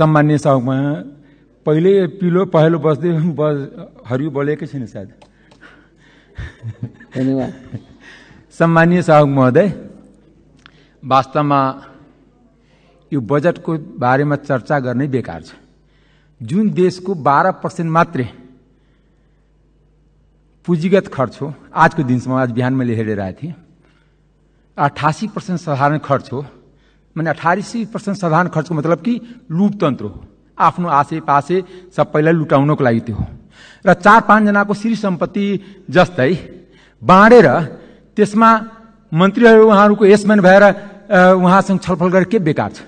सामान्य साउमा पहिले पिलो पहेँलो बस्दै बस हरियो बोलेकै छैन सायद धन्यवाद सम्मान्य साहु महोदय वास्तवमा यो बजेटको बारेमा चर्चा गर्ने बेकार छ जुन देशको बाह्र पर्सेन्ट मात्रै पुँजीगत खर्च हो आजको दिनसम्म आज बिहान मैले हेरेर आएको थिएँ अठासी पर्सेन्ट साधारण खर्च हो माने अठालिसी पर्सेन्ट साधारण खर्चको मतलब कि लुटतन्त्र हो आफ्नो आसे पासे सबैलाई लुटाउनको लागि त्यो हो र चार पाँचजनाको श्री सम्पत्ति जस्तै बाँडेर त्यसमा मन्त्रीहरू उहाँहरूको यसमेन भएर उहाँसँग छलफल गरेर के बेकार छ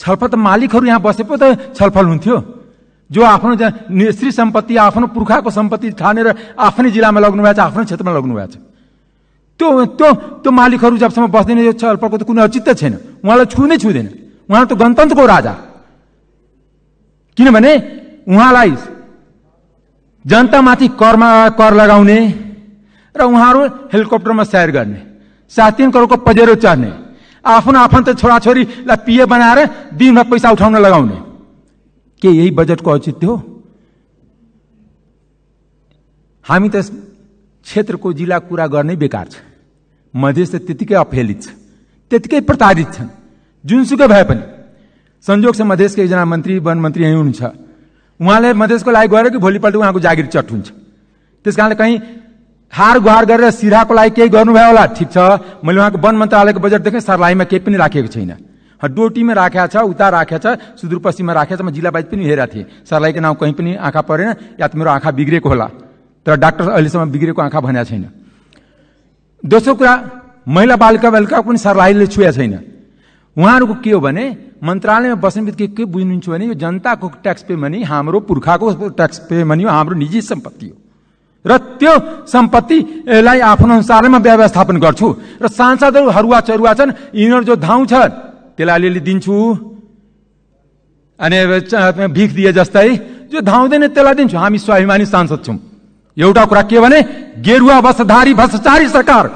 छलफल त मालिकहरू यहाँ बसे पो त छलफल हुन्थ्यो जो आफ्नो श्री सम्पत्ति आफ्नो पुर्खाको सम्पत्ति ठानेर आफ्नै जिल्लामा भएको छ आफ्नै क्षेत्रमा भएको छ त्यो त्यो त्यो मालिकहरू जबसम्म बस्दैन यो छलफलको त कुनै औचित्य छैन उहाँलाई छुनै छुँदैन उहाँ त गणतन्त्रको राजा किनभने उहाँलाई जनतामाथि करमा कर लगाउने र उहाँहरू हेलिकप्टरमा सैर गर्ने सात तिन करोडको पजेरो चढ्ने आफ्नो आफन्त छोराछोरीलाई पिए बनाएर दिनमा पैसा उठाउन लगाउने के यही बजेटको औचित्य हो हामी त क्षेत्रको जिल्ला कुरा गर्नै बेकार छ मधेस त त्यतिकै अफेलित छ त्यतिकै प्रताडित छन् जुनसुकै भए पनि छ मधेसको एकजना मन्त्री वन मन्त्री यहीँ हुनुहुन्छ उहाँले मधेसको लागि गएर कि भोलिपल्ट उहाँको जागिर चट हुन्छ त्यस कारणले कहीँ हार गुहार गरेर सिराको लागि केही गर्नुभयो होला ठिक छ मैले उहाँको वन मन्त्रालयको बजेट देखेँ सर्लाहीमा केही पनि राखेको छैन डोटीमा राखेको छ उता राखेको छ सुदूरपश्चिममा राखेको छ म जिल्लाबाजी पनि हेरेको थिएँ सर्लाहीको नाउँ कहीँ पनि आँखा परेन या त मेरो आँखा बिग्रेको होला तर डाक्टर अहिलेसम्म बिग्रेको आँखा भनेको छैन दोस्रो कुरा महिला बालिका बालिका पनि सरलाईले छुया छैन उहाँहरूको के हो भने मन्त्रालयमा बस्ने बित्तिकै के बुझ्नुहुन्छ भने यो जनताको ट्याक्स पे मनी हाम्रो पुर्खाको ट्याक्स पे मनी हो हाम्रो निजी सम्पत्ति हो र त्यो सम्पत्तिलाई आफ्नो अनुसारमा व्यवस्थापन गर्छु र सांसदहरू हरुवा चरुवा छन् यिनीहरू जो धाउँ छन् त्यसलाई अलिअलि दिन्छु अनि भिख दिए जस्तै जो धाउँदैन त्यसलाई दिन्छु हामी स्वाभिमानी सांसद छौँ एउटा कुरा के भने गेरुवा वसधारी भ्रष्टाचारी सरकार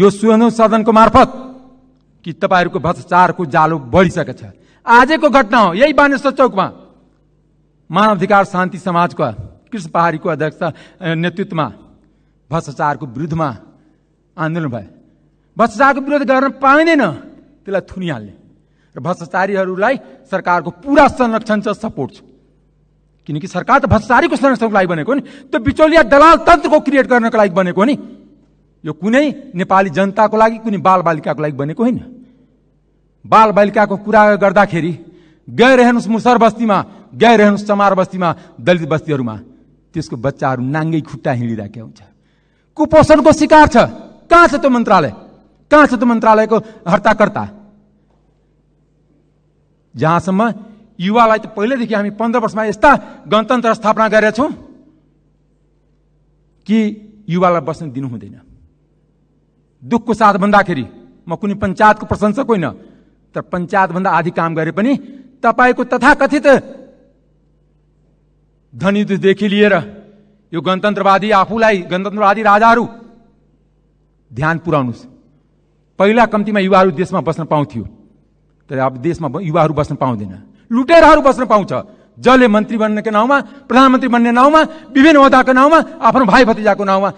यो सुन सदनको मार्फत कि तपाईँहरूको भ्रष्टाचारको जालो बढिसकेको छ आजको घटना हो यही बानेश्वर चौकमा मानवाधिकार शान्ति समाजका कृष्ण पहाडीको अध्यक्ष नेतृत्वमा भ्रष्टाचारको विरुद्धमा आन्दोलन भयो भ्रष्टाचारको विरोध गर्न पाइँदैन त्यसलाई थुनिहाल्ने र भ्रष्टाचारीहरूलाई सरकारको पुरा संरक्षण छ सपोर्ट छ किनकि सरकार त भत्सारीको संरक्षणको लागि बनेको नि त्यो बिचौलिया दलाल तन्त्रको क्रिएट गर्नको लागि बनेको नि यो कुनै नेपाली जनताको लागि कुनै बालबालिकाको लागि बनेको होइन बालबालिकाको कुरा गर्दाखेरि गए रहनुहोस् मुसर बस्तीमा गए रहनुहोस् चमार बस्तीमा दलित बस्तीहरूमा त्यसको बच्चाहरू नाङ्गै खुट्टा हिँडिरहेको हुन्छ कुपोषणको शिकार छ कहाँ छ त्यो मन्त्रालय कहाँ छ त्यो मन्त्रालयको हर्ताकर्ता जहाँसम्म युवालाई त पहिल्यैदेखि हामी पन्ध्र वर्षमा यस्ता गणतन्त्र स्थापना गरेका छौँ कि युवालाई बस्न दिनु हुँदैन दुःखको साथ भन्दाखेरि म कुनै पञ्चायतको प्रशंसक होइन तर पञ्चायतभन्दा आधी काम गरे पनि तपाईँको तथाकथित धनीदेखि लिएर यो गणतन्त्रवादी आफूलाई गणतन्त्रवादी राजाहरू ध्यान पुर्याउनुहोस् पहिला कम्तीमा युवाहरू देशमा बस्न पाउँथ्यो तर अब देशमा युवाहरू बस्न पाउँदैन लुटेराहरू बस्न पाउँछ जसले मन्त्री बन्नेको नाउँमा प्रधानमन्त्री बन्ने नाउँमा विभिन्न ओदाको नाउँमा आफ्नो भाइ भतिजाको नाउँमा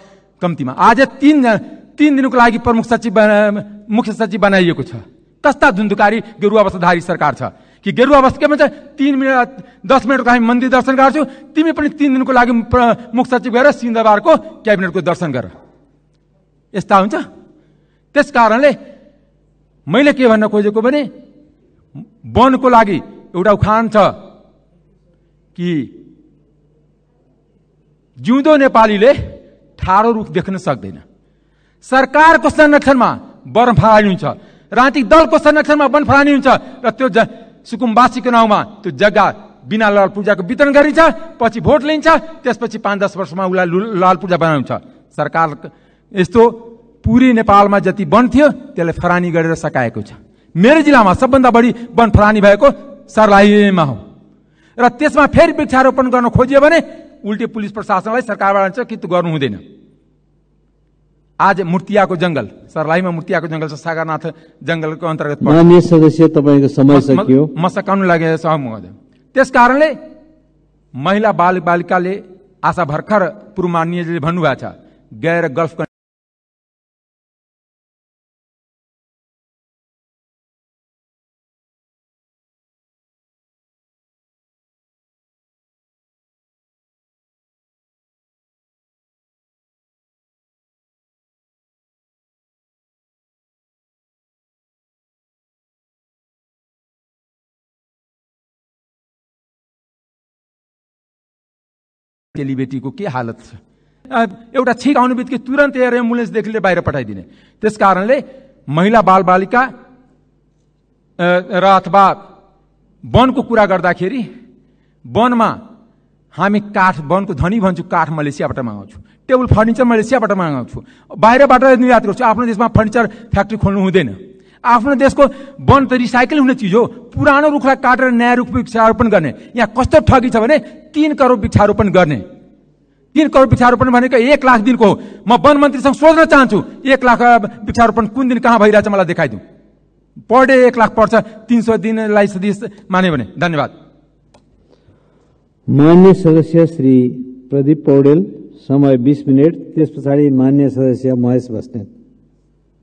कम्तीमा आज तिनजना तिन दिनको लागि प्रमुख सचिव मुख्य सचिव बनाइएको छ कस्ता धुन्धुकारी गेरुवावस्थाधारी सरकार छ कि गेरुवा अवस्था के भन्छ तिन मिनट दस मिनटको हामी मन्दिर दर्शन गर्छौँ तिमी पनि तिन दिनको लागि मुख्य सचिव गएर सिंहदरबारको क्याबिनेटको दर्शन गर यस्ता हुन्छ त्यस कारणले मैले के भन्न खोजेको भने वनको लागि एउटा उखान छ कि जिउँदो नेपालीले ठाडो रुख देख्न सक्दैन सरकारको संरक्षणमा वन फरानी हुन्छ राजनीतिक दलको संरक्षणमा वन फरानी हुन्छ र त्यो सुकुम्बासीको नाउँमा त्यो जग्गा बिना लाल पूर्जाको वितरण गरिन्छ पछि भोट लिन्छ त्यसपछि पाँच दस वर्षमा उसलाई लाल पूर्जा बनाउँछ सरकार यस्तो पुरै नेपालमा जति वन थियो त्यसलाई फरानी गरेर सकाएको छ मेरो जिल्लामा सबभन्दा बढी वन फरानी भएको सर्लाहीमा हो र त्यसमा फेरि वृक्षारोपण गर्न खोजियो भने उल्टे पुलिस प्रशासनलाई सरकारबाट भन्छ कि त्यो गर्नु हुँदैन आज मुर्तियाको जङ्गल सर्लाहीमा मुर्तियाको जङ्गल छ सागरनाथ जङ्गलको अन्तर्गत सदस्य तपाईँको समय सकियो म सकाउनु लागे महोदय त्यस कारणले महिला बाल बालिकाले आशा भर्खर पूर्व भन्नुभएको छ गएर गल्फ चेलीबेटीको के हालत छ एउटा छिक आउने बित्तिकै तुरन्त एयर एम्बुलेन्सदेखि लिएर बाहिर पठाइदिने त्यस कारणले महिला बालबालिका र अथवा वनको कुरा गर्दाखेरि वनमा हामी काठ वनको धनी भन्छु काठ मलेसियाबाट मागाउँछु टेबल फर्निचर मलेसियाबाट मागाउँछु बाहिरबाट निर्यात गर्छु आफ्नो देशमा फर्निचर फ्याक्ट्री खोल्नु हुँदैन आफ्नो देशको वन त रिसाइकल हुने चिज हो पुरानो रुखलाई काटेर नयाँ रुख वृक्षारोपण गर्ने यहाँ कस्तो ठगी छ भने तिन करोड वृक्षारोपण गर्ने तिन करोड वृक्षारोपण भनेको एक लाख दिनको हो म वन मन्त्रीसँग सोध्न चाहन्छु एक लाख वृक्षारोपण कुन दिन कहाँ भइरहेछ मलाई देखाइदिउँ पर डे एक लाख पर्छ तिन सय दिनलाई सदिस मान्यो भने धन्यवाद मान्य सदस्य श्री प्रदीप पौडेल समय बिस मिनट त्यस पछाडि मान्य सदस्य महेश बस्नेत